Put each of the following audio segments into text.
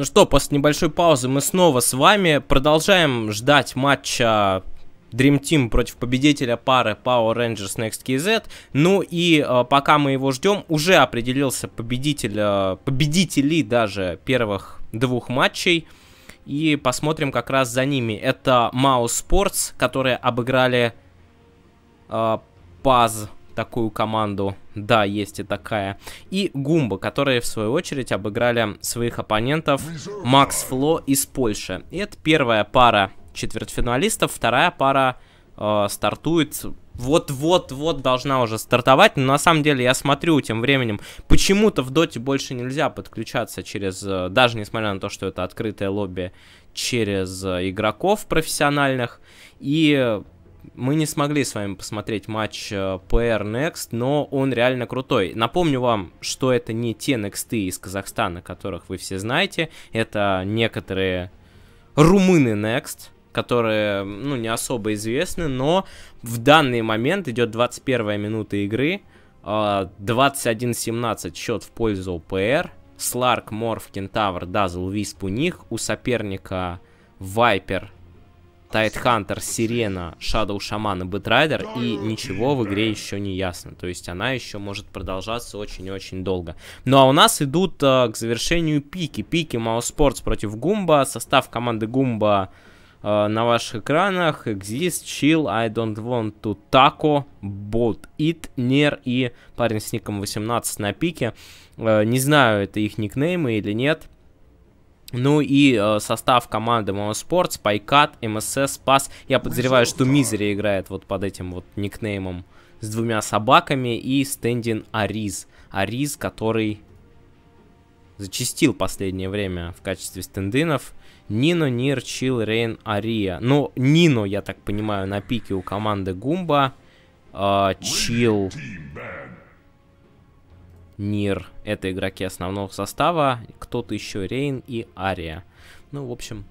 Ну что, после небольшой паузы мы снова с вами продолжаем ждать матча Dream Team против победителя пары Power Rangers Next KZ. Ну и э, пока мы его ждем, уже определился победитель, э, победители даже первых двух матчей. И посмотрим как раз за ними. Это Маус Sports, которые обыграли э, Паз такую команду. Да, есть и такая. И Гумба, которые в свою очередь обыграли своих оппонентов Макс Фло из Польши. И это первая пара четвертьфиналистов, вторая пара э, стартует вот-вот-вот должна уже стартовать, но на самом деле я смотрю тем временем, почему-то в доте больше нельзя подключаться через, э, даже несмотря на то, что это открытое лобби, через э, игроков профессиональных, и мы не смогли с вами посмотреть матч э, PR Next, но он реально крутой. Напомню вам, что это не те Next из Казахстана, которых вы все знаете. Это некоторые румыны Next, которые, ну, не особо известны, но в данный момент идет 21 минута игры, 21-17 э, счет в пользу ПР, Сларк, Морф, Кентавр, Дазл, Висп у них, у соперника Вайпер, Тайтхантер, Сирена, Шадоу Шаман и Бэтрайдер, и ничего в игре еще не ясно. То есть она еще может продолжаться очень-очень долго. Ну а у нас идут э, к завершению пики. Пики Мауспортс против Гумба. Состав команды Гумба э, на ваших экранах. Exist, Chill, I Don't Want to Taco, Bot It, Нер и парень с ником 18 на пике. Э, не знаю, это их никнеймы или нет. Ну и э, состав команды Моноспорт, Спайкат, МСС, Пас. Я подозреваю, что Мизери играет вот под этим вот никнеймом с двумя собаками и Стендин Ариз. Ариз, который зачистил последнее время в качестве стендинов. Нино, Нир, Чил, Рейн, Ария. Ну, Нино, я так понимаю, на пике у команды Гумба. Э, Чил Нир. Это игроки основного состава. Кто-то еще Рейн и Ария. Ну, в общем,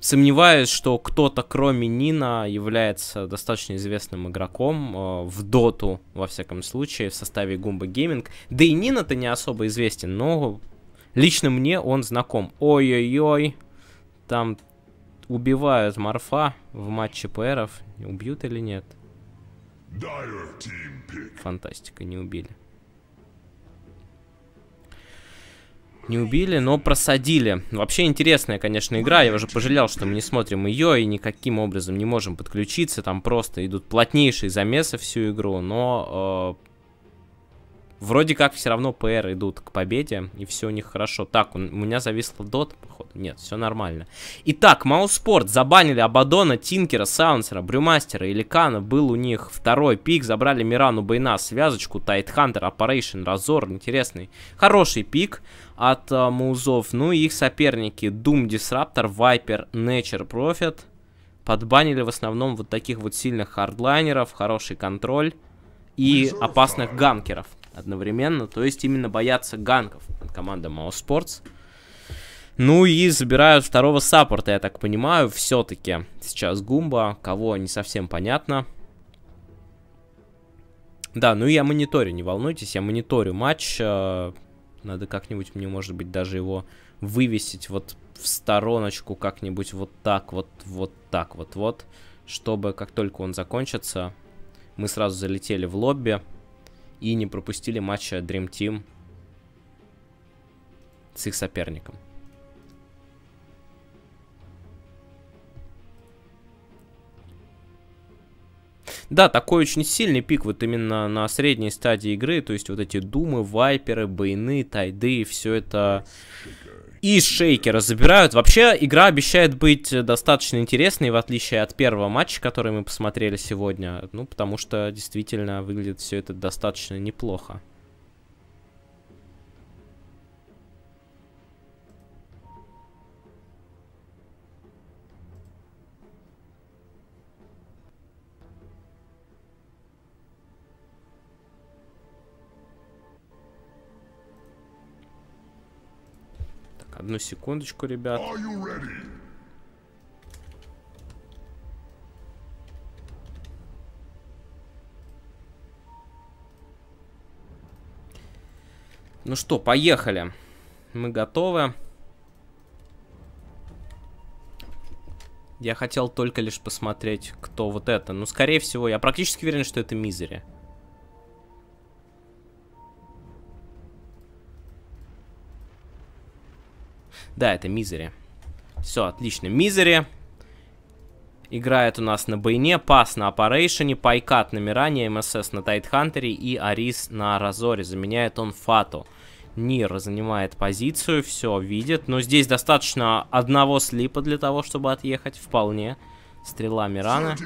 сомневаюсь, что кто-то, кроме Нина, является достаточно известным игроком э, в доту, во всяком случае, в составе Гумба Гейминг. Да и Нина-то не особо известен, но лично мне он знаком. Ой-ой-ой, там убивают Марфа в матче ПРов. Убьют или нет? Фантастика, не убили. Не убили, но просадили. Вообще интересная, конечно, игра. Я уже пожалел, что мы не смотрим ее и никаким образом не можем подключиться. Там просто идут плотнейшие замесы всю игру, но... Э, вроде как все равно ПР идут к победе, и все у них хорошо. Так, у, меня зависла дот, походу. Нет, все нормально. Итак, Мауспорт забанили Абадона, Тинкера, Саунсера, Брюмастера, Иликана. Был у них второй пик. Забрали Мирану Бейна, связочку, Тайтхантер, Апарейшн, Разор. Интересный, хороший Пик от а, музов. Ну и их соперники Doom Disruptor, Viper, Nature Profit подбанили в основном вот таких вот сильных хардлайнеров, хороший контроль и опасных ганкеров одновременно. То есть именно боятся ганков от команды Mao Sports. Ну и забирают второго саппорта, я так понимаю, все-таки сейчас Гумба, кого не совсем понятно. Да, ну я мониторю, не волнуйтесь, я мониторю матч. Э, надо как-нибудь мне, может быть, даже его вывесить вот в стороночку как-нибудь вот так вот, вот так вот, вот. Чтобы как только он закончится, мы сразу залетели в лобби и не пропустили матча Dream Team с их соперником. Да, такой очень сильный пик вот именно на средней стадии игры, то есть вот эти думы, вайперы, бейны, тайды, все это и шейкера забирают. Вообще, игра обещает быть достаточно интересной, в отличие от первого матча, который мы посмотрели сегодня. Ну, потому что действительно выглядит все это достаточно неплохо. Одну секундочку, ребят. Ну что, поехали. Мы готовы. Я хотел только лишь посмотреть, кто вот это. Ну, скорее всего, я практически уверен, что это Мизери. Да, это Мизери. Все, отлично. Мизери играет у нас на бойне, Пас на Аппарейшене, Пайкат на Миране, МСС на Тайтхантере и Арис на Разоре. Заменяет он Фату. Нир занимает позицию, все видит. Но здесь достаточно одного слипа для того, чтобы отъехать. Вполне. Стрела Мирана.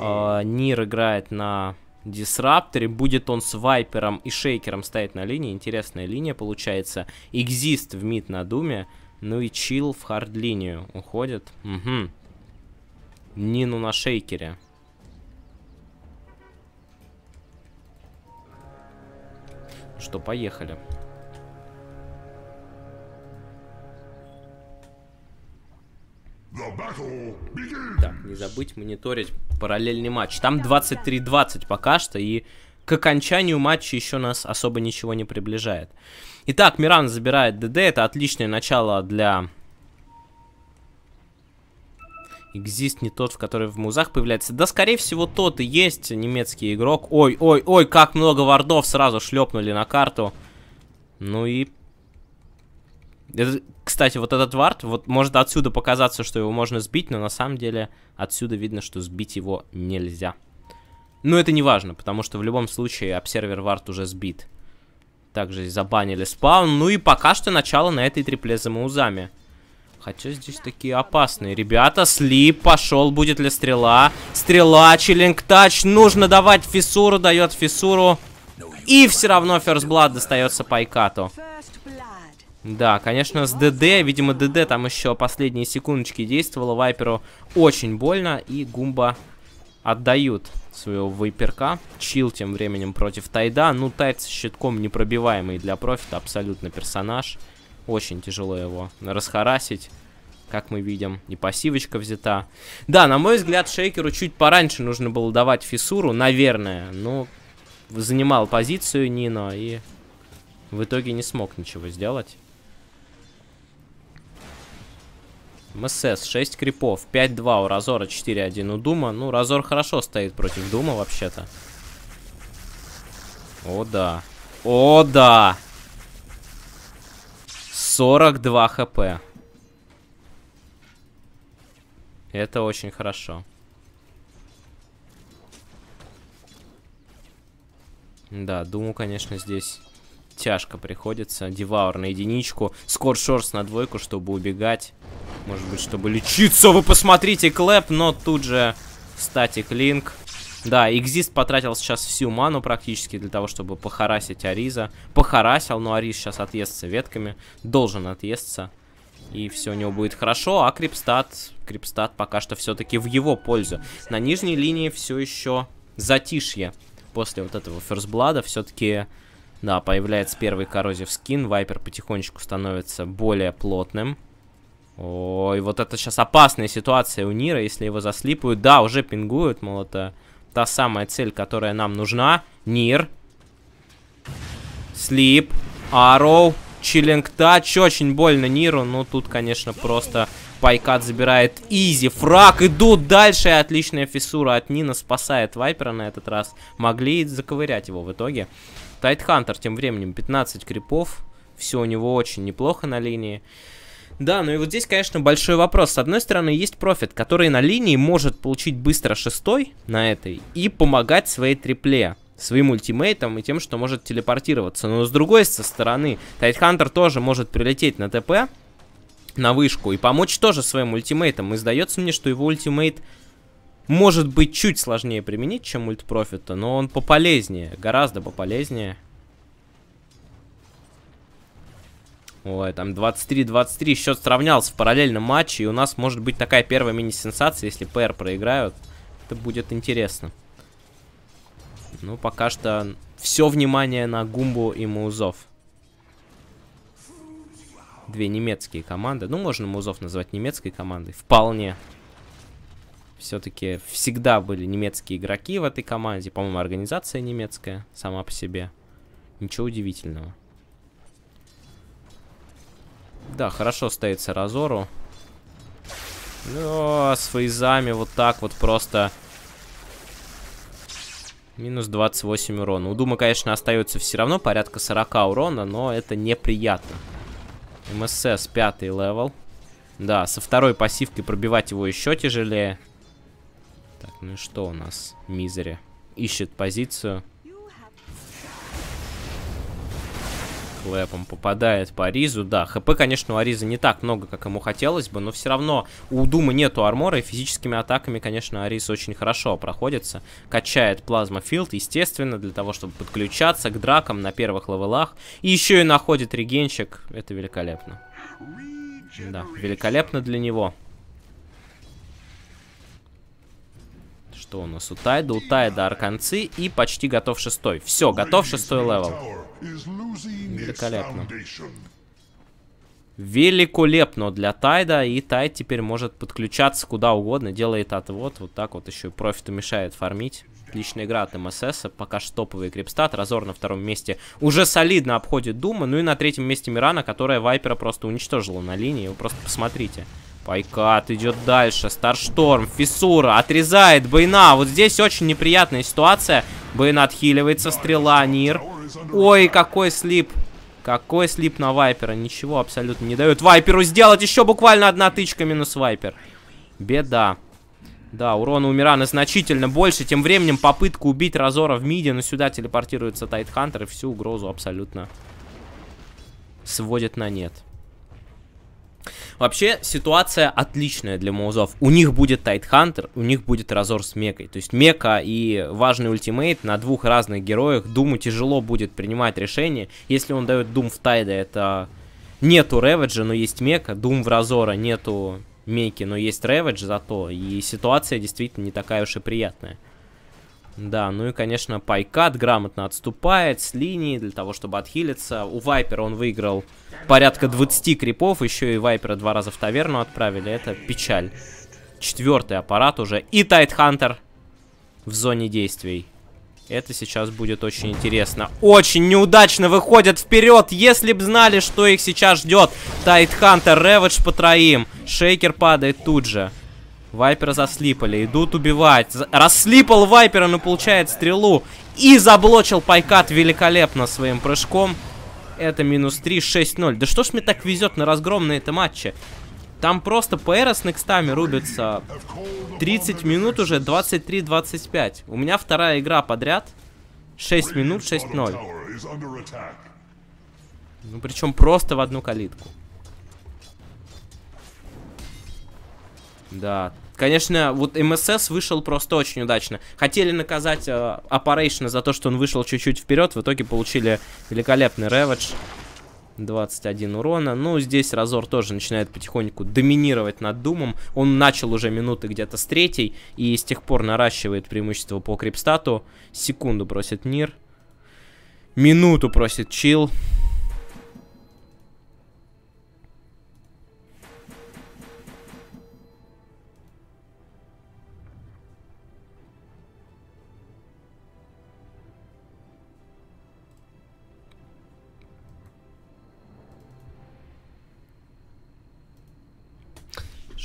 Э, Нир играет на Дисрапторе. Будет он с Вайпером и Шейкером стоять на линии. Интересная линия получается. Экзист в мид на Думе. Ну и Чил в хард-линию уходит. Угу. Нину на Шейкере. Что, поехали. Поехали. Так, не забыть мониторить параллельный матч. Там 23-20 пока что, и к окончанию матча еще нас особо ничего не приближает. Итак, Миран забирает ДД. Это отличное начало для... Экзист не тот, в который в музах появляется. Да, скорее всего, тот и есть немецкий игрок. Ой, ой, ой, как много вардов сразу шлепнули на карту. Ну и это, кстати, вот этот вард, вот может отсюда показаться, что его можно сбить, но на самом деле отсюда видно, что сбить его нельзя. Но это не важно, потому что в любом случае обсервер вард уже сбит. Также забанили спаун. Ну и пока что начало на этой трипле за маузами. Хотя здесь такие опасные. Ребята, слип пошел. Будет ли стрела? Стрела, чиллинг тач. Нужно давать фиссуру. Дает фиссуру. И все равно First Blood достается Пайкату. Да, конечно, с ДД, видимо, ДД там еще последние секундочки действовало. Вайперу очень больно, и Гумба отдают своего вайперка. Чил тем временем против Тайда. Ну, Тайд с щитком непробиваемый для профита, абсолютно персонаж. Очень тяжело его расхарасить как мы видим, и пассивочка взята. Да, на мой взгляд, Шейкеру чуть пораньше нужно было давать фиссуру, наверное, но ну, занимал позицию Нино и в итоге не смог ничего сделать. МСС, 6 крипов, 5-2 у Разора, 4-1 у Дума. Ну, Разор хорошо стоит против Дума вообще-то. О, да. О, да! 42 хп. Это очень хорошо. Да, думаю, конечно, здесь тяжко приходится. Деваур на единичку. Скоршорс на двойку, чтобы убегать. Может быть, чтобы лечиться. Вы посмотрите, Клэп, но тут же статик линк. Да, Экзист потратил сейчас всю ману практически для того, чтобы похарасить Ариза. Похарасил, но Ариз сейчас отъестся ветками. Должен отъесться. И все у него будет хорошо. А Крипстат... Крипстат пока что все-таки в его пользу. На нижней линии все еще затишье. После вот этого ферзблада, все-таки да, появляется первый коррозив скин. Вайпер потихонечку становится более плотным. Ой, вот это сейчас опасная ситуация у Нира, если его заслипают. Да, уже пингуют, мол, это та самая цель, которая нам нужна. Нир. Слип. Ароу. Чиллинг тач. Очень больно Ниру, Ну, тут, конечно, просто Пайкат забирает изи. Фраг. Идут дальше. Отличная фиссура от Нина спасает Вайпера на этот раз. Могли заковырять его в итоге. Тайтхантер тем временем 15 крипов. Все у него очень неплохо на линии. Да, ну и вот здесь, конечно, большой вопрос. С одной стороны, есть профит, который на линии может получить быстро шестой на этой и помогать своей трипле своим ультимейтом и тем, что может телепортироваться. Но с другой со стороны, Тайтхантер тоже может прилететь на ТП, на вышку и помочь тоже своим ультимейтам. И сдается мне, что его ультимейт может быть чуть сложнее применить, чем ульт профита, но он пополезнее, гораздо пополезнее. Ой, там 23-23, счет сравнялся в параллельном матче, и у нас может быть такая первая мини-сенсация, если ПР проиграют. Это будет интересно. Ну, пока что все внимание на Гумбу и Маузов две немецкие команды. Ну, можно Музов назвать немецкой командой. Вполне. Все-таки всегда были немецкие игроки в этой команде. По-моему, организация немецкая сама по себе. Ничего удивительного. Да, хорошо стоит Разору. Но ну, а с фейзами вот так вот просто... Минус 28 урона. У Дума, конечно, остается все равно порядка 40 урона, но это неприятно. МСС пятый левел. Да, со второй пассивкой пробивать его еще тяжелее. Так, ну и что у нас? Мизери. Ищет позицию. Клэпом попадает по Аризу. Да, хп, конечно, у Ариза не так много, как ему хотелось бы, но все равно у Дума нету армора, и физическими атаками, конечно, Ариз очень хорошо проходится. Качает плазма филд, естественно, для того, чтобы подключаться к дракам на первых левелах. И еще и находит регенчик, Это великолепно. Да, великолепно для него. Что у нас у Тайда? У Тайда арканцы и почти готов шестой. Все, готов шестой левел. Великолепно. Великолепно для Тайда. И Тайд теперь может подключаться куда угодно. Делает отвод. Вот так вот еще и профиту мешает фармить. Отличная игра от МСС. Пока что топовый крипстат. Разор на втором месте уже солидно обходит Дума. Ну и на третьем месте Мирана, которая Вайпера просто уничтожила на линии. Вы просто посмотрите. Пайкат идет дальше. Старшторм, Фиссура, отрезает Бейна. Вот здесь очень неприятная ситуация. Бейна отхиливается, стрела, Нир. Ой, какой слип. Какой слип на Вайпера. Ничего абсолютно не дает Вайперу сделать. Еще буквально одна тычка минус Вайпер. Беда. Да, урона у Мирана значительно больше. Тем временем попытка убить Разора в миде, но сюда телепортируется Тайтхантер и всю угрозу абсолютно сводит на нет. Вообще, ситуация отличная для Маузов. У них будет Тайтхантер, у них будет Разор с Мекой. То есть Мека и важный ультимейт на двух разных героях. Думу тяжело будет принимать решение. Если он дает Дум в Тайда, это... Нету Реведжа, но есть Мека. Дум в Разора нету Меки, но есть Реведж зато. И ситуация действительно не такая уж и приятная. Да, ну и, конечно, Пайкат грамотно отступает с линии для того, чтобы отхилиться. У Вайпера он выиграл порядка 20 крипов, еще и Вайпера два раза в таверну отправили, это печаль. Четвертый аппарат уже, и Тайтхантер в зоне действий. Это сейчас будет очень интересно. Очень неудачно выходят вперед, если б знали, что их сейчас ждет. Тайтхантер, Реведж по троим. Шейкер падает тут же. Вайпера заслипали, идут убивать. Расслипал Вайпера, но получает стрелу. И заблочил Пайкат великолепно своим прыжком. Это минус 3, 6-0. Да что ж мне так везет на разгромные это матчи? Там просто ПР с некстами рубится. 30 минут уже, 23-25. У меня вторая игра подряд. 6 минут, 6-0. Ну, причем просто в одну калитку. Да. Конечно, вот МСС вышел просто очень удачно. Хотели наказать Аппарейшна э, за то, что он вышел чуть-чуть вперед. В итоге получили великолепный реведж. 21 урона. Ну, здесь Разор тоже начинает потихоньку доминировать над Думом. Он начал уже минуты где-то с третьей и с тех пор наращивает преимущество по крипстату. Секунду просит Нир. Минуту просит Чил.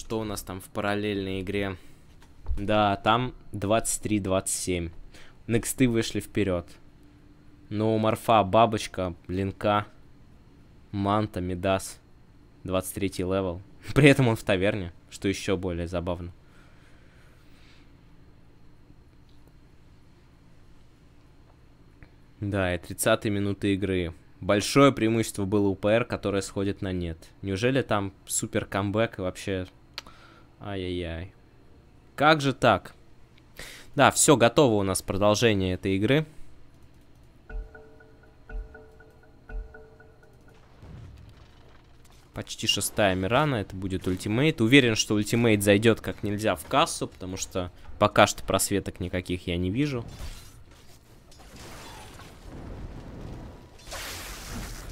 что у нас там в параллельной игре? Да, там 23-27. Нексты вышли вперед. Но Марфа бабочка, линка, манта, медас. 23 левел. При этом он в таверне, что еще более забавно. Да, и 30 минуты игры. Большое преимущество было у ПР, которое сходит на нет. Неужели там супер камбэк и вообще Ай-яй-яй. Как же так? Да, все, готово у нас продолжение этой игры. Почти шестая Мирана, это будет ультимейт. Уверен, что ультимейт зайдет как нельзя в кассу, потому что пока что просветок никаких я не вижу.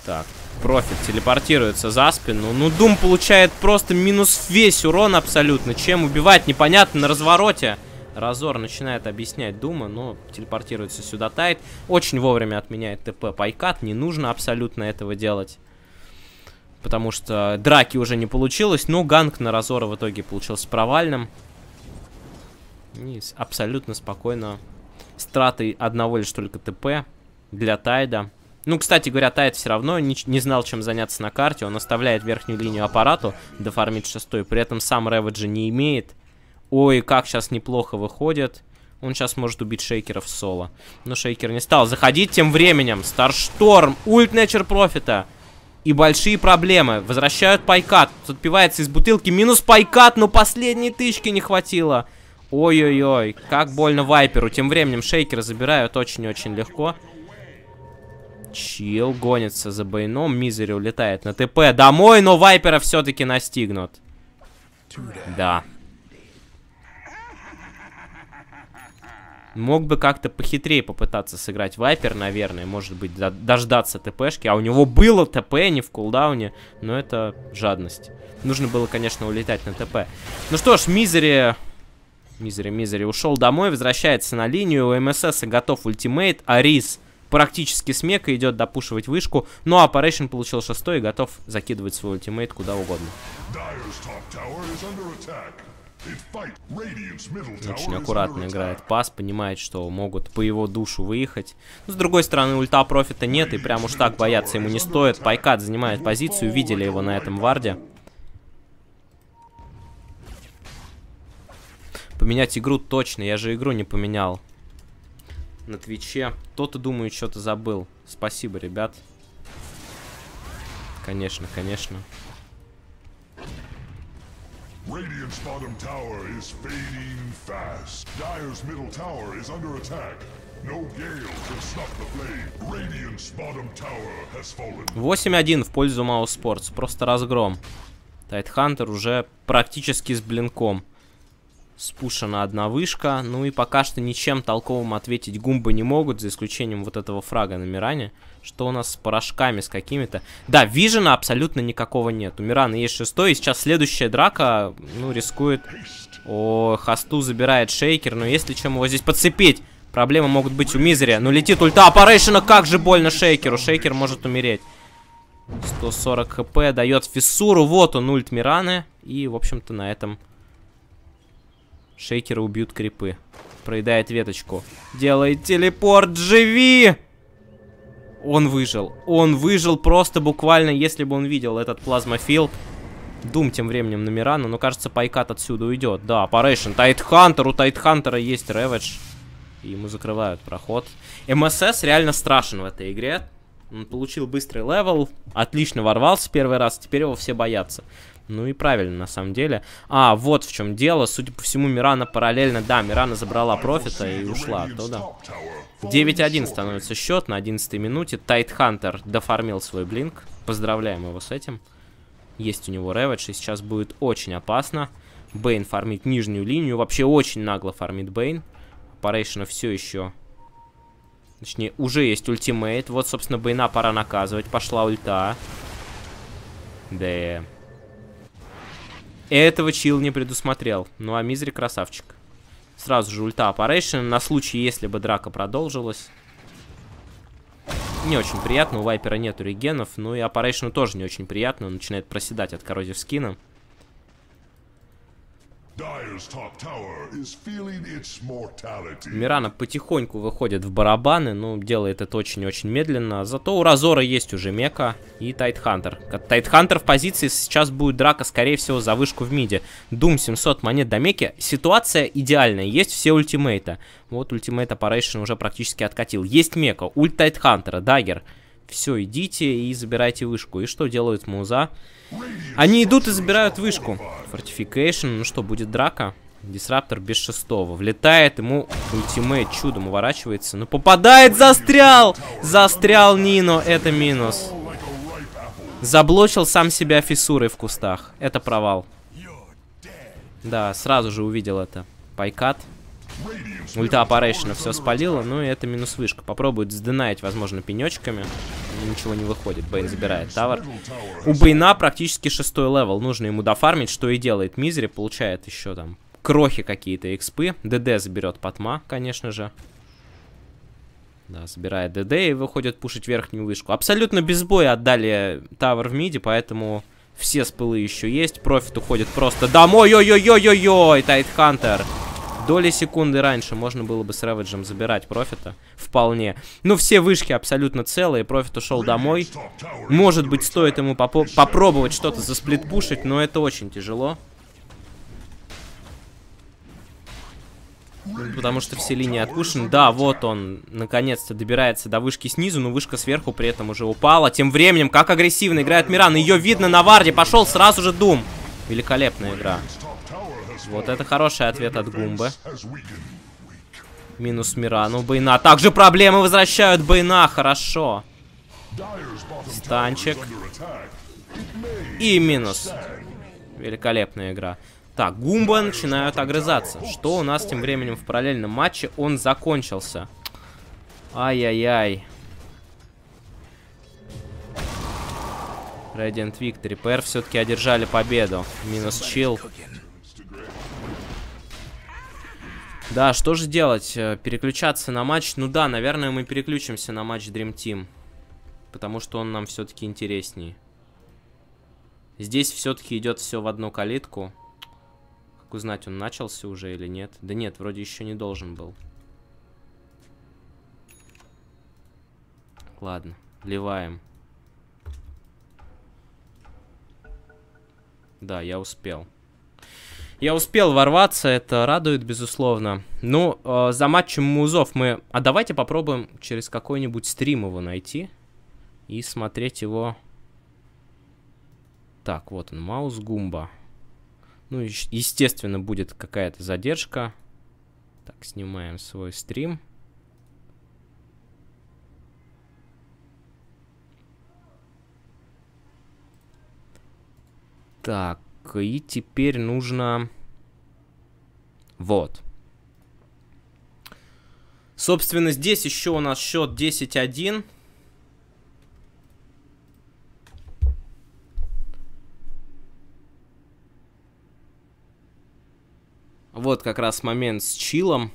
Так, профит телепортируется за спину. Ну, Дум получает просто минус весь урон абсолютно. Чем убивать, непонятно, на развороте. Разор начинает объяснять Дума, но телепортируется сюда Тайт. Очень вовремя отменяет ТП Пайкат. Не нужно абсолютно этого делать. Потому что драки уже не получилось. Но ганг на Разора в итоге получился провальным. И абсолютно спокойно страты одного лишь только ТП для Тайда ну, кстати говоря, Тайт все равно не, не знал, чем заняться на карте. Он оставляет верхнюю линию аппарату, дофармит шестой. При этом сам Реведжа не имеет. Ой, как сейчас неплохо выходит. Он сейчас может убить шейкеров соло. Но шейкер не стал заходить тем временем. Старшторм, ульт Нечер Профита. И большие проблемы. Возвращают пайкат. Отпивается из бутылки. Минус пайкат, но последней тычки не хватило. Ой-ой-ой, как больно Вайперу. Тем временем шейкера забирают очень-очень легко. Чил гонится за Бэйном. Мизери улетает на ТП домой, но Вайпера все-таки настигнут. Да. Мог бы как-то похитрее попытаться сыграть Вайпер, наверное. Может быть, дождаться ТПшки. А у него было ТП, не в кулдауне. Но это жадность. Нужно было, конечно, улетать на ТП. Ну что ж, Мизери... Мизери, Мизери ушел домой, возвращается на линию. У МСС готов ультимейт. а Арис практически с мека идет допушивать вышку. Ну а Парейшн получил шестой и готов закидывать свой ультимейт куда угодно. Очень аккуратно играет пас, понимает, что могут по его душу выехать. Но, с другой стороны, ульта профита нет, и прям уж так бояться ему не стоит. Пайкат занимает позицию, видели его на этом варде. Поменять игру точно, я же игру не поменял на Твиче. Кто-то, думаю, что-то забыл. Спасибо, ребят. Конечно, конечно. Radiant's bottom tower is fading fast. Dyer's middle tower is under attack. No gale can stop the flame. Radiant's bottom tower has fallen. 8-1 в пользу Маус Спортс. Просто разгром. Хантер уже практически с блинком спушена одна вышка. Ну и пока что ничем толковым ответить гумбы не могут, за исключением вот этого фрага на Миране. Что у нас с порошками, с какими-то... Да, вижена абсолютно никакого нет. У Мирана есть шестой, и сейчас следующая драка, ну, рискует... О, Хасту забирает шейкер, но если чем его здесь подцепить? Проблемы могут быть у Мизеря. Но летит ульта Апарейшена, как же больно шейкеру. Шейкер может умереть. 140 хп дает фиссуру. Вот он, ульт Мираны. И, в общем-то, на этом Шейкера убьют крипы. Проедает веточку. Делает телепорт, живи! Он выжил. Он выжил просто буквально, если бы он видел этот плазмофил. Дум тем временем на Мирана, но кажется, Пайкат отсюда уйдет. Да, Парейшн, Тайтхантер, у Тайтхантера есть Реведж. И ему закрывают проход. МСС реально страшен в этой игре. Он получил быстрый левел, отлично ворвался первый раз, теперь его все боятся. Ну и правильно, на самом деле. А, вот в чем дело. Судя по всему, Мирана параллельно... Да, Мирана забрала профита и ушла оттуда. 9-1 становится счет на 11-й минуте. Тайтхантер дофармил свой блинк. Поздравляем его с этим. Есть у него реведж, и сейчас будет очень опасно. Бейн фармит нижнюю линию. Вообще очень нагло фармит Бейн. Парейшина все еще... Точнее, уже есть ультимейт. Вот, собственно, Бейна пора наказывать. Пошла ульта. Да... Этого чил не предусмотрел. Ну а Мизри красавчик. Сразу же ульта Апарейшн на случай, если бы драка продолжилась. Не очень приятно, у Вайпера нету регенов. Ну и Апарейшну тоже не очень приятно, он начинает проседать от коррозив скина. Мирана потихоньку выходит в барабаны, ну, делает это очень-очень медленно. Зато у Разора есть уже Мека и Тайтхантер. Тайтхантер в позиции, сейчас будет драка, скорее всего, за вышку в миде. Дум 700 монет до Меки. Ситуация идеальная, есть все ультимейта. Вот ультимейта Апарейшн уже практически откатил. Есть Мека, ульт Тайтхантера, Дагер. Все, идите и забирайте вышку. И что делают Муза? Они идут и забирают вышку. Фортификейшн, ну что, будет драка? Дисраптор без шестого. Влетает ему ультимейт, чудом уворачивается. Но ну, попадает, застрял! Застрял Нино, это минус. Заблочил сам себя фиссурой в кустах. Это провал. Да, сразу же увидел это. Пайкат. Ульта Апарейшена все спалила, ну и это минус вышка. Попробует сденаить, возможно, пенечками. Ничего не выходит, Бейн забирает тавер. У Бейна практически шестой левел, нужно ему дофармить, что и делает Мизери, получает еще там крохи какие-то экспы. ДД заберет Патма, конечно же. Да, забирает ДД и выходит пушить верхнюю вышку. Абсолютно без боя отдали тавер в миде, поэтому все спылы еще есть. Профит уходит просто домой. Ой-ой-ой-ой-ой-ой, Тайтхантер. -ой -ой -ой -ой -ой -ой -ой доли секунды раньше можно было бы с Реведжем забирать профита. Вполне. Но ну, все вышки абсолютно целые. Профит ушел домой. Может быть, стоит ему попо попробовать что-то засплитпушить, но это очень тяжело. Потому что все линии отпущены. Да, вот он, наконец-то добирается до вышки снизу, но вышка сверху при этом уже упала. Тем временем, как агрессивно играет Миран. Ее видно на варде. Пошел сразу же Дум. Великолепная игра. Вот это хороший ответ от Гумбы. Минус Мира. Ну, Байна. Также проблемы возвращают Байна. Хорошо. Станчик. И минус. Великолепная игра. Так, Гумба начинают огрызаться. Что у нас тем временем в параллельном матче? Он закончился. Ай-яй-яй. Radiant Виктори, ПР все-таки одержали победу. Минус чил. Да, что же делать? Э, переключаться на матч? Ну да, наверное, мы переключимся на матч Dream Team. Потому что он нам все-таки интересней. Здесь все-таки идет все в одну калитку. Как узнать, он начался уже или нет? Да нет, вроде еще не должен был. Ладно, вливаем. Да, я успел. Я успел ворваться, это радует, безусловно. Ну, э, за матчем музов мы... А давайте попробуем через какой-нибудь стрим его найти. И смотреть его... Так, вот он, Маус Гумба. Ну, естественно, будет какая-то задержка. Так, снимаем свой стрим. Так, и теперь нужно... Вот. Собственно, здесь еще у нас счет 10-1. Вот как раз момент с чилом.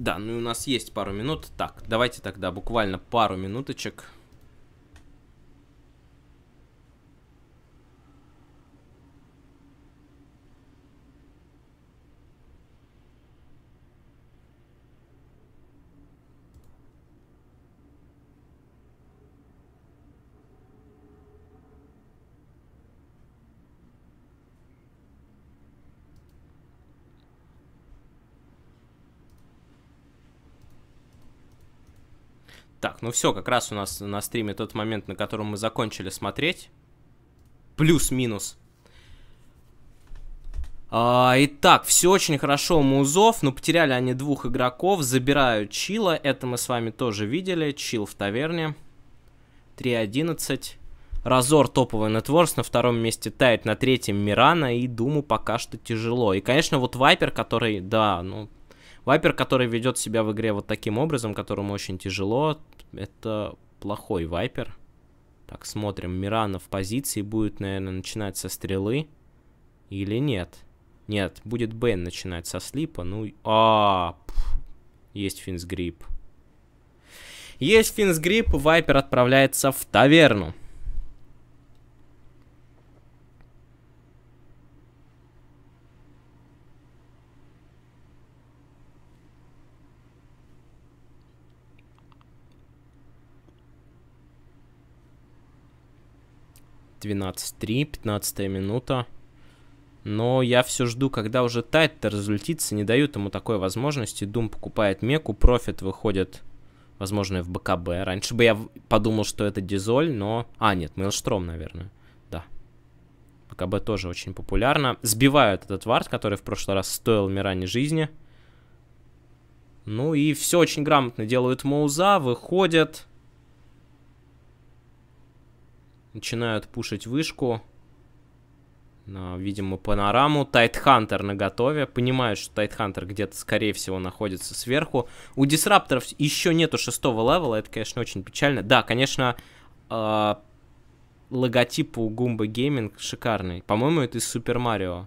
Да, ну и у нас есть пару минут. Так, давайте тогда буквально пару минуточек ну все, как раз у нас на стриме тот момент, на котором мы закончили смотреть. Плюс-минус. А, итак, все очень хорошо у Музов, но ну, потеряли они двух игроков, забирают Чила, это мы с вами тоже видели, Чил в таверне, 3.11. Разор топовый нетворс, на втором месте Тайт, на третьем Мирана и Думу пока что тяжело. И, конечно, вот Вайпер, который, да, ну, Вайпер, который ведет себя в игре вот таким образом, которому очень тяжело, это плохой вайпер. Так, смотрим. Мирана в позиции будет, наверное, начинать со стрелы. Или нет? Нет, будет Бен начинать со слипа. Ну, а, -а, -а есть финсгрип. Есть финсгрип, Вайпер отправляется в таверну. 12-3, 15 минута. Но я все жду, когда уже Тайт-то разлетится, не дают ему такой возможности. Дум покупает Меку, Профит выходит, возможно, в БКБ. Раньше бы я подумал, что это Дизоль, но... А, нет, Мейлштром, наверное. Да. БКБ тоже очень популярно. Сбивают этот вард, который в прошлый раз стоил Миране жизни. Ну и все очень грамотно делают Моуза, выходят... Начинают пушить вышку. Видимо, панораму. Тайтхантер на готове. Понимаю, что Тайтхантер где-то, скорее всего, находится сверху. У дисрапторов еще нету шестого левела. Это, конечно, очень печально. Да, конечно, э, логотип у Гумба Гейминг шикарный. По-моему, это из Супер Марио.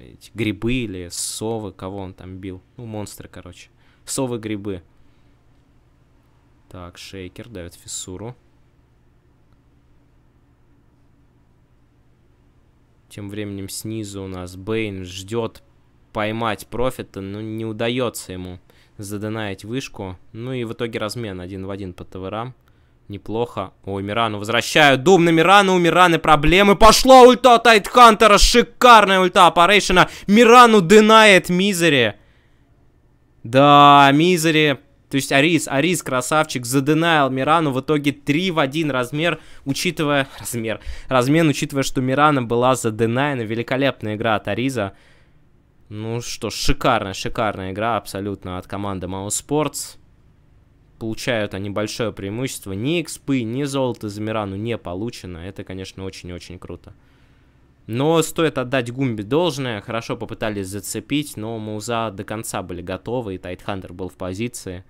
Эти грибы или совы, кого он там бил. Ну, монстры, короче. Совы-грибы. Так, шейкер давит фиссуру. Тем временем снизу у нас Бейн ждет поймать профита, но не удается ему задонаять вышку. Ну и в итоге размен один в один по ТВРам. Неплохо. О, Мирану возвращают. Дум на Мирану. У Мираны проблемы. пошло ульта Тайтхантера. Шикарная ульта Апарейшена. Мирану дынает Мизери. Да, Мизери то есть Арис, Арис красавчик, заденайл Мирану в итоге 3 в 1 размер, учитывая... Размер. Размен, учитывая, что Мирана была заденайна. Великолепная игра от Ариза. Ну что, шикарная, шикарная игра абсолютно от команды Маус Sports. Получают они большое преимущество. Ни экспы, ни золото за Мирану не получено. Это, конечно, очень-очень круто. Но стоит отдать Гумби должное. Хорошо попытались зацепить, но Мауза до конца были готовы, и Тайтхандер был в позиции.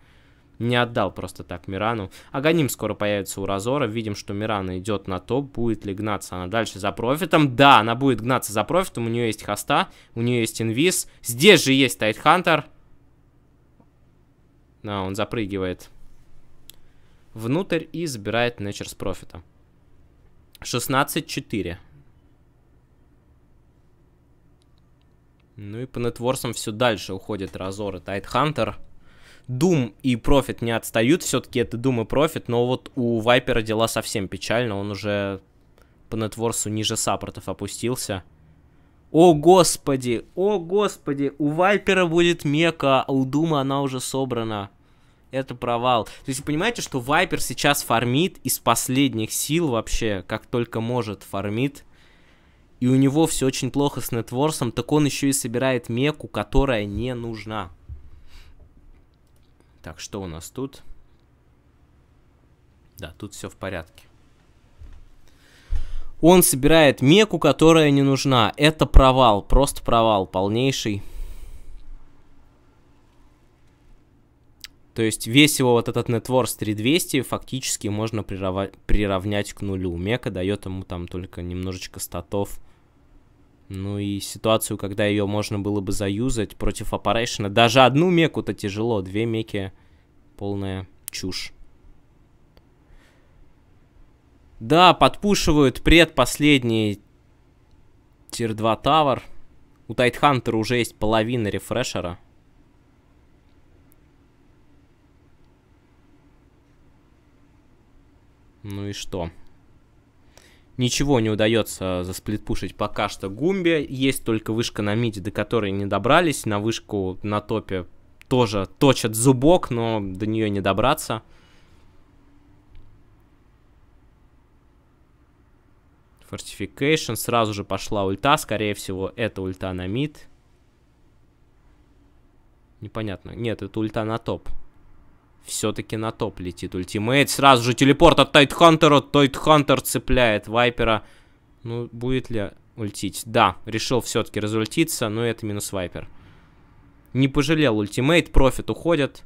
Не отдал просто так Мирану. Аганим скоро появится у Разора. Видим, что Мирана идет на топ. Будет ли гнаться она дальше за профитом? Да, она будет гнаться за профитом. У нее есть хоста, у нее есть инвиз. Здесь же есть Тайтхантер. Да, он запрыгивает внутрь и забирает Нечер с профита. 16-4. Ну и по нетворсам все дальше уходит Разор и Тайтхантер. Хантер. Doom и Profit не отстают, все-таки это Doom и Profit, но вот у Вайпера дела совсем печально, он уже по нетворсу ниже саппортов опустился. О господи, о господи, у Вайпера будет мека, а у Дума она уже собрана. Это провал. То есть вы понимаете, что Вайпер сейчас фармит из последних сил вообще, как только может фармит. И у него все очень плохо с нетворсом, так он еще и собирает меку, которая не нужна. Так, что у нас тут? Да, тут все в порядке. Он собирает меку, которая не нужна. Это провал, просто провал полнейший. То есть весь его вот этот нетворс 3200 фактически можно прирав... приравнять к нулю. Мека дает ему там только немножечко статов ну и ситуацию, когда ее можно было бы заюзать против Апарейшена. Даже одну меку-то тяжело, две меки полная чушь. Да, подпушивают предпоследний тир 2 тавер. У Тайтхантера уже есть половина рефрешера. Ну и что? Ничего не удается засплитпушить пока что Гумбе Есть только вышка на миде, до которой не добрались. На вышку на топе тоже точат зубок, но до нее не добраться. Fortification. Сразу же пошла ульта. Скорее всего, это ульта на мид. Непонятно. Нет, это ульта на топ все-таки на топ летит ультимейт. Сразу же телепорт от Тайтхантера. Тайтхантер цепляет Вайпера. Ну, будет ли ультить? Да, решил все-таки разультиться, но это минус Вайпер. Не пожалел ультимейт, профит уходит.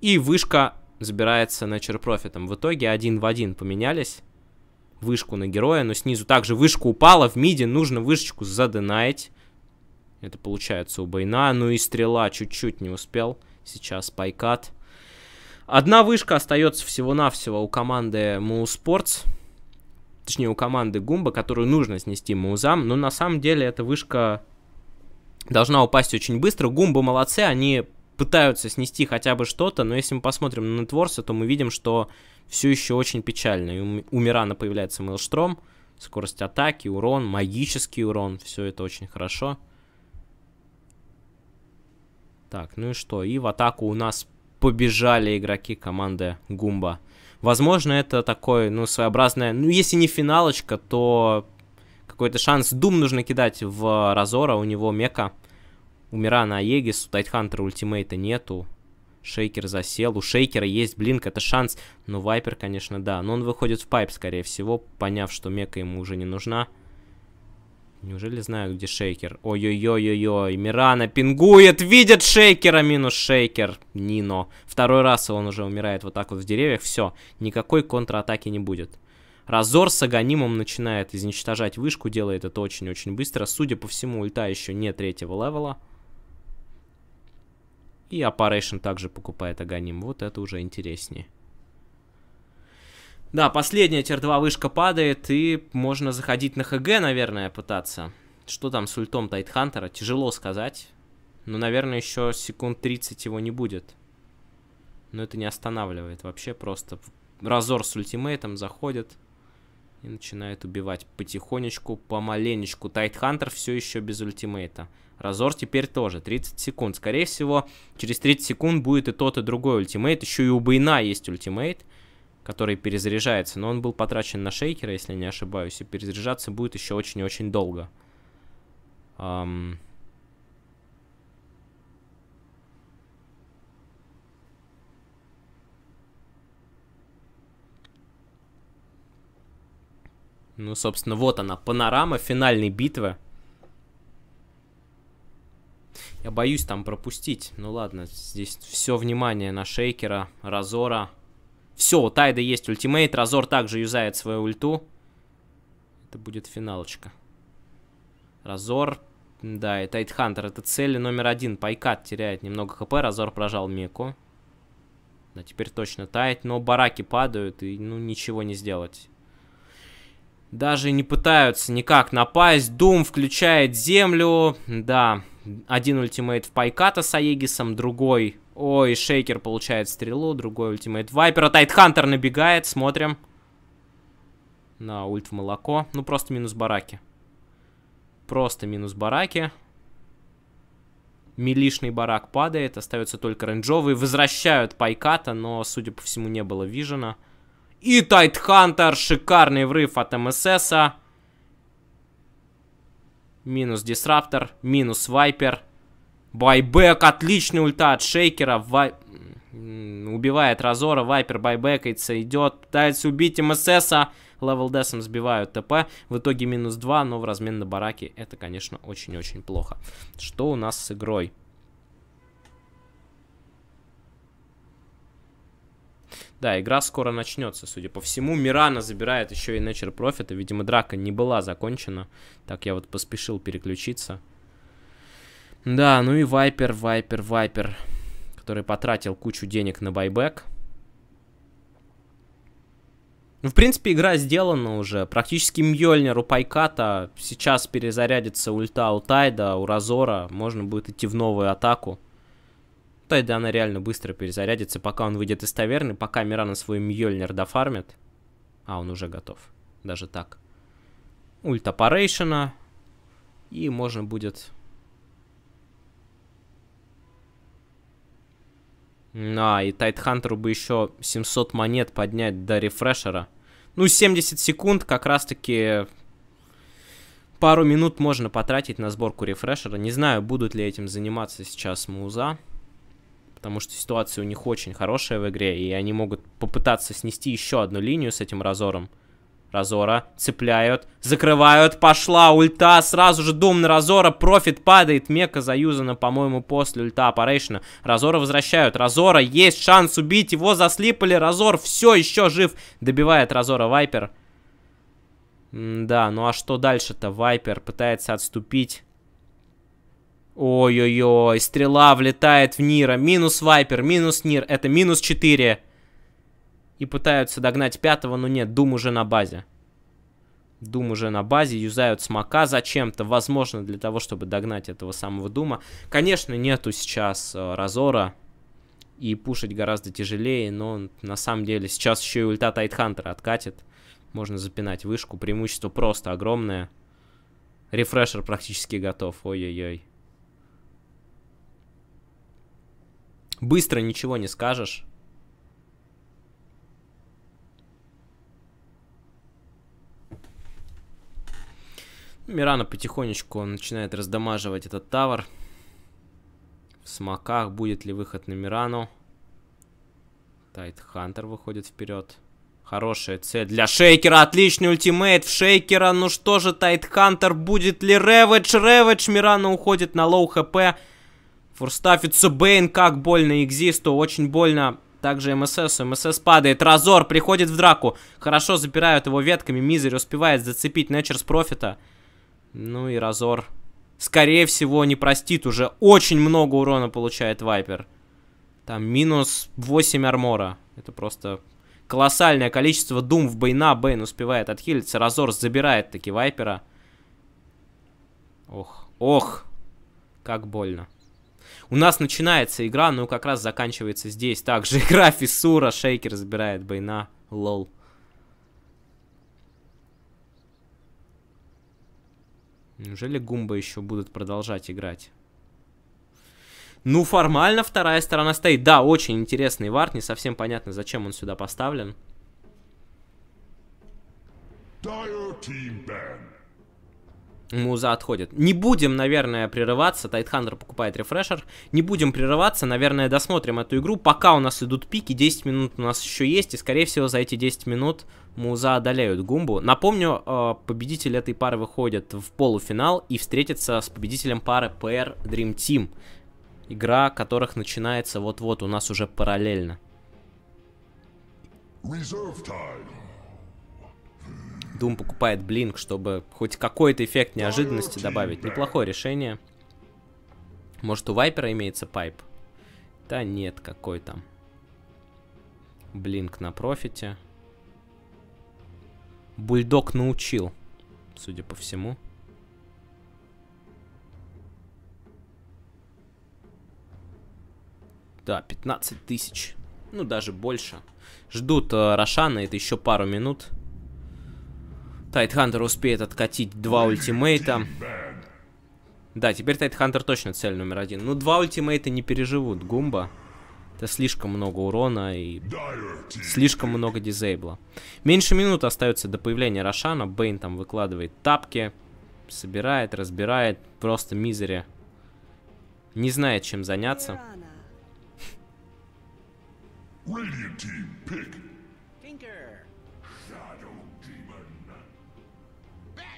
И вышка забирается на черпрофитом. В итоге один в один поменялись. Вышку на героя, но снизу также вышка упала. В миде нужно вышечку заденаить. Это получается у Байна. Ну и стрела чуть-чуть не успел. Сейчас пайкат. Одна вышка остается всего-навсего у команды Мууспортс. Точнее, у команды Гумба, которую нужно снести Музам. Но на самом деле эта вышка должна упасть очень быстро. Гумба молодцы, они пытаются снести хотя бы что-то, но если мы посмотрим на нетворса, то мы видим, что все еще очень печально. И у Мирана появляется Мейлштром, скорость атаки, урон, магический урон, все это очень хорошо. Так, ну и что? И в атаку у нас побежали игроки команды Гумба. Возможно, это такой, ну, своеобразная, ну, если не финалочка, то какой-то шанс. Дум нужно кидать в Разора, у него Мека. У Мирана Аегис, у Тайтхантера ультимейта нету. Шейкер засел. У Шейкера есть блинк, это шанс. но ну, Вайпер, конечно, да. Но он выходит в пайп, скорее всего, поняв, что Мека ему уже не нужна. Неужели знаю, где шейкер? Ой-ой-ой-ой-ой, Мирана пингует, видит шейкера, минус шейкер, Нино. Второй раз он уже умирает вот так вот в деревьях, все, никакой контратаки не будет. Разор с Аганимом начинает изничтожать вышку, делает это очень-очень быстро. Судя по всему, ульта еще не третьего левела. И Апарейшн также покупает Аганим, вот это уже интереснее. Да, последняя тир-2 вышка падает, и можно заходить на ХГ, наверное, пытаться. Что там с ультом Тайтхантера? Тяжело сказать. Но, наверное, еще секунд 30 его не будет. Но это не останавливает вообще. Просто разор с ультимейтом заходит и начинает убивать потихонечку, помаленечку. Тайтхантер все еще без ультимейта. Разор теперь тоже, 30 секунд. Скорее всего, через 30 секунд будет и тот, и другой ультимейт. Еще и у Бейна есть ультимейт который перезаряжается. Но он был потрачен на шейкера, если не ошибаюсь, и перезаряжаться будет еще очень и очень долго. Um... Ну, собственно, вот она, панорама финальной битвы. Я боюсь там пропустить. Ну ладно, здесь все внимание на Шейкера, Разора, все, у Тайда есть ультимейт. Разор также юзает свою ульту. Это будет финалочка. Разор. Да, и Тайтхантер. Это цель номер один. Пайкат теряет немного хп. Разор прожал Меку. Да, теперь точно тает. Но бараки падают. И ну ничего не сделать. Даже не пытаются никак напасть. Дум включает землю. Да, один ультимейт в Пайката с Аегисом, другой Ой, Шейкер получает стрелу, другой ультимейт Вайпера. Тайтхантер набегает, смотрим. На ульт в молоко. Ну, просто минус бараки. Просто минус бараки. Милишный барак падает, остается только рейнджовый. Возвращают Пайката, но, судя по всему, не было вижена. И Тайтхантер, шикарный врыв от МССа. Минус Дисраптор, минус Вайпер. Байбек, отличный ульта от Шейкера. Вай... Убивает Разора, Вайпер байбекается, идет, пытается убить МССа. Левел Десом сбивают ТП. В итоге минус 2, но в размен на бараки это, конечно, очень-очень плохо. Что у нас с игрой? Да, игра скоро начнется, судя по всему. Мирана забирает еще и Nature Профита, видимо, драка не была закончена. Так я вот поспешил переключиться. Да, ну и Вайпер, Вайпер, Вайпер, который потратил кучу денег на байбек. Ну, в принципе, игра сделана уже. Практически Мьёльнир у Пайката. Сейчас перезарядится ульта у Тайда, у Разора. Можно будет идти в новую атаку. Тайда она реально быстро перезарядится, пока он выйдет из таверны, пока Мирана свой Мьёльнир дофармит. А, он уже готов. Даже так. Ульта Парейшена. И можно будет А, и Тайтхантеру бы еще 700 монет поднять до рефрешера. Ну, 70 секунд как раз-таки пару минут можно потратить на сборку рефрешера. Не знаю, будут ли этим заниматься сейчас Муза, потому что ситуация у них очень хорошая в игре, и они могут попытаться снести еще одну линию с этим разором. Разора. Цепляют. Закрывают. Пошла ульта. Сразу же дум на Разора. Профит падает. Мека заюзана, по-моему, после ульта Апарейшна. Разора возвращают. Разора есть шанс убить. Его заслипали. Разор все еще жив. Добивает Разора Вайпер. М да, ну а что дальше-то? Вайпер пытается отступить. Ой-ой-ой, стрела влетает в Нира. Минус Вайпер, минус Нир. Это минус 4 и пытаются догнать пятого, но нет, Дум уже на базе. Дум уже на базе, юзают смока зачем-то, возможно, для того, чтобы догнать этого самого Дума. Конечно, нету сейчас э, разора, и пушить гораздо тяжелее, но на самом деле сейчас еще и ульта Тайтхантера откатит. Можно запинать вышку, преимущество просто огромное. Рефрешер практически готов, ой-ой-ой. Быстро ничего не скажешь. Мирана потихонечку начинает раздамаживать этот тавр. В смоках будет ли выход на Мирану? Тайт Хантер выходит вперед. Хорошая цель для Шейкера. Отличный ультимейт в Шейкера. Ну что же, Тайт Хантер, будет ли Реведж? Реведж. Мирана уходит на лоу хп. Фурстафится Бейн. Как больно Экзисту. Очень больно также МСС. МСС падает. Разор приходит в драку. Хорошо запирают его ветками. Мизерь успевает зацепить Нечерс Профита. Профита. Ну и разор. Скорее всего, не простит уже. Очень много урона получает Вайпер. Там минус 8 армора. Это просто колоссальное количество дум в бойна Бейн успевает отхилиться. Разор забирает таки Вайпера. Ох, ох, как больно. У нас начинается игра, но ну, как раз заканчивается здесь. Также игра Фиссура, Шейкер забирает бойна. Лол. Неужели Гумба еще будут продолжать играть? Ну, формально вторая сторона стоит. Да, очень интересный вард. Не совсем понятно, зачем он сюда поставлен. Dire Муза отходит. Не будем, наверное, прерываться. Тайтхантер покупает рефрешер. Не будем прерываться. Наверное, досмотрим эту игру. Пока у нас идут пики. 10 минут у нас еще есть. И, скорее всего, за эти 10 минут Муза одолеют Гумбу. Напомню, э, победитель этой пары выходит в полуфинал и встретится с победителем пары PR Dream Team. Игра которых начинается вот-вот у нас уже параллельно. Reserve time. Doom покупает Блинк, чтобы хоть какой-то эффект неожиданности добавить. Неплохое решение. Может, у Вайпера имеется пайп? Да нет, какой там. Блинк на профите. Бульдог научил, судя по всему. Да, 15 тысяч. Ну, даже больше. Ждут э, Рошана, это еще пару минут. Тайтхантер успеет откатить два ультимейта. Да, теперь Тайтхантер точно цель номер один. Но ну, два ультимейта не переживут Гумба. Это слишком много урона и слишком много дизейбла. Меньше минут остается до появления Рошана. Бейн там выкладывает тапки, собирает, разбирает. Просто мизери. Не знает, чем заняться. Radiant team, pick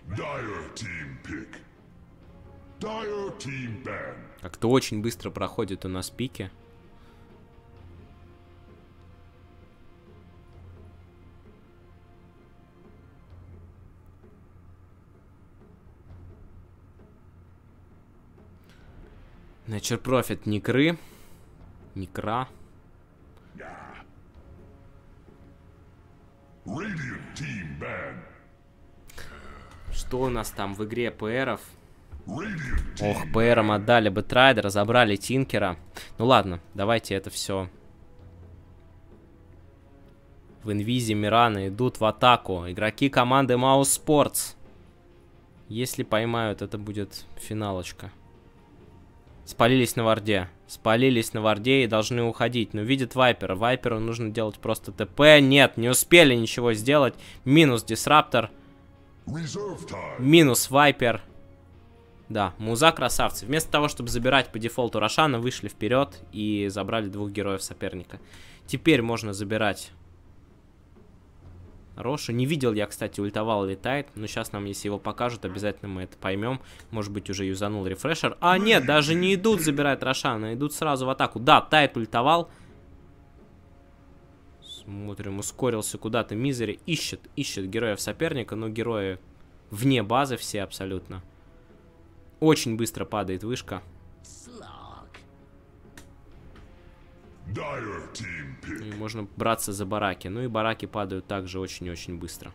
Dire Team Pick. Dire Team Ban. Как-то очень быстро проходит у нас пики. Nature Profit Никры. Никра. Radiant Team Ban кто у нас там в игре ПРов? Ох, ПРом отдали бы трайдера, забрали Тинкера. Ну ладно, давайте это все. В инвизе Мирана идут в атаку. Игроки команды Маус Спортс. Если поймают, это будет финалочка. Спалились на варде. Спалились на варде и должны уходить. Но видит Вайпера. Вайперу нужно делать просто ТП. Нет, не успели ничего сделать. Минус Дисраптор. Дисраптор. Минус Вайпер. Да, Муза красавцы. Вместо того, чтобы забирать по дефолту Рошана, вышли вперед и забрали двух героев соперника. Теперь можно забирать Рошу. Не видел я, кстати, ультовал летает. Но сейчас нам, если его покажут, обязательно мы это поймем. Может быть, уже юзанул рефрешер. А, нет, даже не идут забирать Рошана, идут сразу в атаку. Да, Тайт ультовал. Смотрим, ускорился куда-то. Мизери ищет, ищет героев соперника, но герои вне базы все абсолютно. Очень быстро падает вышка. И можно браться за бараки. Ну и бараки падают также очень-очень быстро.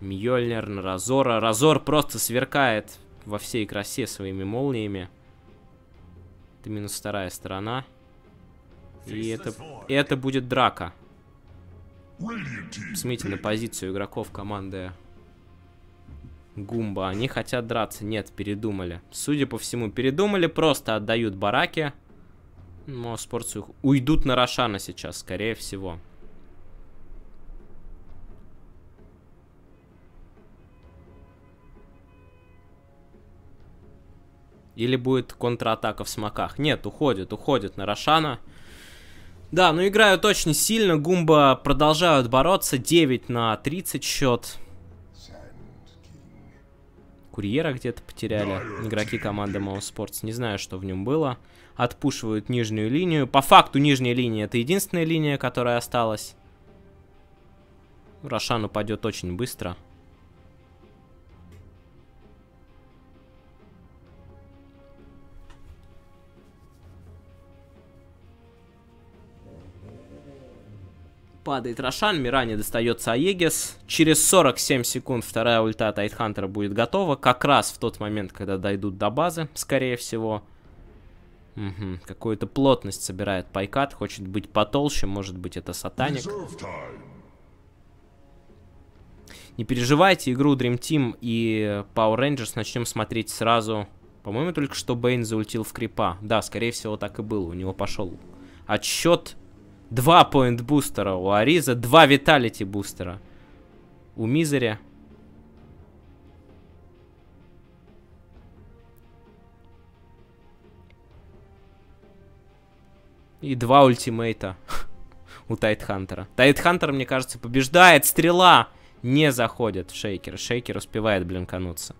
Мьёльнир на Разора. Разор просто сверкает во всей красе своими молниями. Это минус вторая сторона. И это, это будет драка. Посмотрите на позицию игроков команды Гумба. Они хотят драться. Нет, передумали. Судя по всему, передумали. Просто отдают бараки. Но спортсу уйдут на Рошана сейчас, скорее всего. Или будет контратака в смоках? Нет, уходит, уходит на Рошана. Да, но ну, играют очень сильно, Гумба продолжают бороться, 9 на 30 счет. Курьера где-то потеряли, игроки команды Моу Спортс, не знаю, что в нем было. Отпушивают нижнюю линию, по факту нижняя линия это единственная линия, которая осталась. Рошан упадет очень быстро. Падает Рошан, Миране достается Аегис. Через 47 секунд вторая ульта от будет готова. Как раз в тот момент, когда дойдут до базы, скорее всего. Угу. Какую-то плотность собирает Пайкат. Хочет быть потолще, может быть это Сатаник. Не переживайте, игру Dream Team и Power Rangers начнем смотреть сразу. По-моему, только что Бейн заультил в крипа. Да, скорее всего, так и было. У него пошел отсчет Два поинт бустера у Ариза, два виталити бустера у Мизеря. И два ультимейта у Тайтхантера. Тайтхантер, мне кажется, побеждает. Стрела не заходит в Шейкер. Шейкер успевает блин, кануться.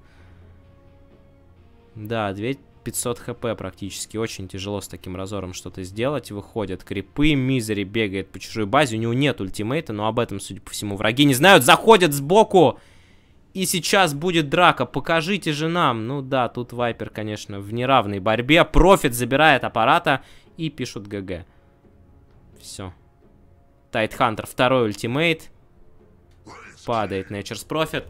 Да, 2 500 хп практически. Очень тяжело с таким разором что-то сделать. Выходят крипы, Мизери бегает по чужой базе. У него нет ультимейта, но об этом, судя по всему, враги не знают. Заходят сбоку! И сейчас будет драка, покажите же нам. Ну да, тут Вайпер, конечно, в неравной борьбе. Профит забирает аппарата и пишут ГГ. Все. Тайтхантер, второй ультимейт. Падает Nature's профит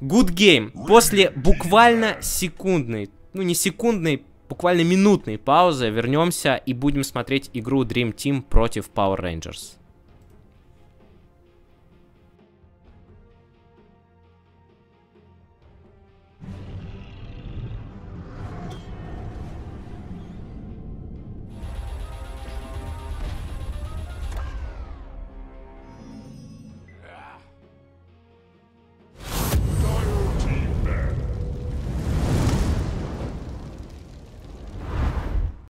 Good game. После буквально секундной ну не секундной, буквально минутной паузы вернемся и будем смотреть игру Dream Team против Power Rangers.